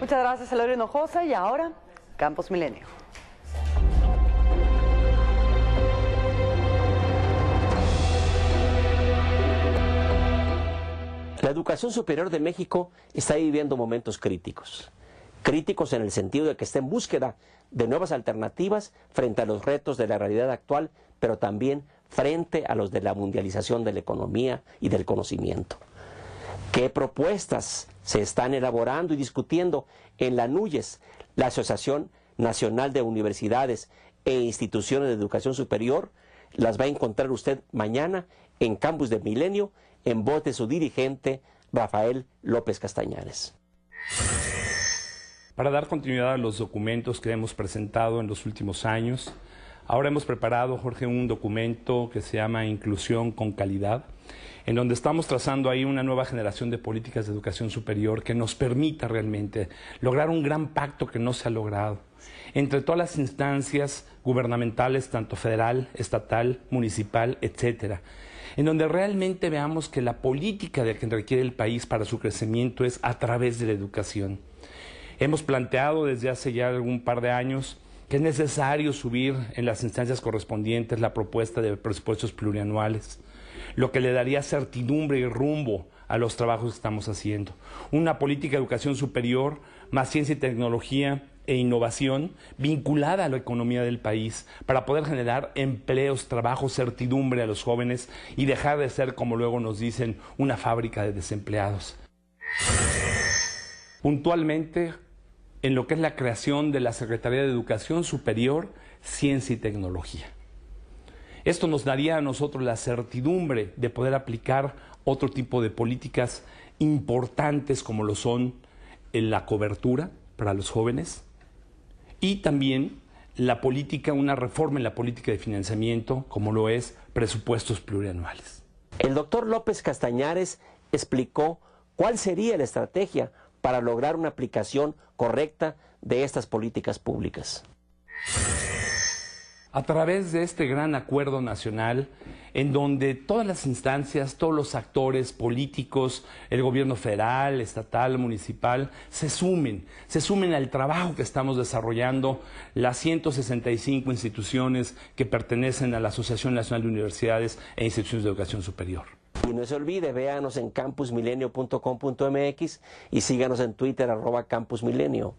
Muchas gracias, Elorio Hinojosa. Y ahora, Campos Milenio. La educación superior de México está viviendo momentos críticos. Críticos en el sentido de que está en búsqueda de nuevas alternativas frente a los retos de la realidad actual, pero también frente a los de la mundialización de la economía y del conocimiento qué propuestas se están elaborando y discutiendo en la NUYES, la Asociación Nacional de Universidades e Instituciones de Educación Superior. Las va a encontrar usted mañana en Campus de Milenio, en voz de su dirigente, Rafael López Castañares. Para dar continuidad a los documentos que hemos presentado en los últimos años, ahora hemos preparado, Jorge, un documento que se llama Inclusión con Calidad, en donde estamos trazando ahí una nueva generación de políticas de educación superior que nos permita realmente lograr un gran pacto que no se ha logrado entre todas las instancias gubernamentales, tanto federal, estatal, municipal, etcétera, en donde realmente veamos que la política de que requiere el país para su crecimiento es a través de la educación. Hemos planteado desde hace ya algún par de años que es necesario subir en las instancias correspondientes la propuesta de presupuestos plurianuales lo que le daría certidumbre y rumbo a los trabajos que estamos haciendo. Una política de educación superior, más ciencia y tecnología e innovación vinculada a la economía del país para poder generar empleos, trabajo, certidumbre a los jóvenes y dejar de ser, como luego nos dicen, una fábrica de desempleados. Puntualmente, en lo que es la creación de la Secretaría de Educación Superior, Ciencia y Tecnología. Esto nos daría a nosotros la certidumbre de poder aplicar otro tipo de políticas importantes como lo son eh, la cobertura para los jóvenes y también la política, una reforma en la política de financiamiento como lo es presupuestos plurianuales. El doctor López Castañares explicó cuál sería la estrategia para lograr una aplicación correcta de estas políticas públicas a través de este gran acuerdo nacional en donde todas las instancias, todos los actores políticos, el gobierno federal, estatal, municipal, se sumen, se sumen al trabajo que estamos desarrollando las 165 instituciones que pertenecen a la Asociación Nacional de Universidades e Instituciones de Educación Superior. Y no se olvide, véanos en campusmilenio.com.mx y síganos en Twitter arroba campusmilenio.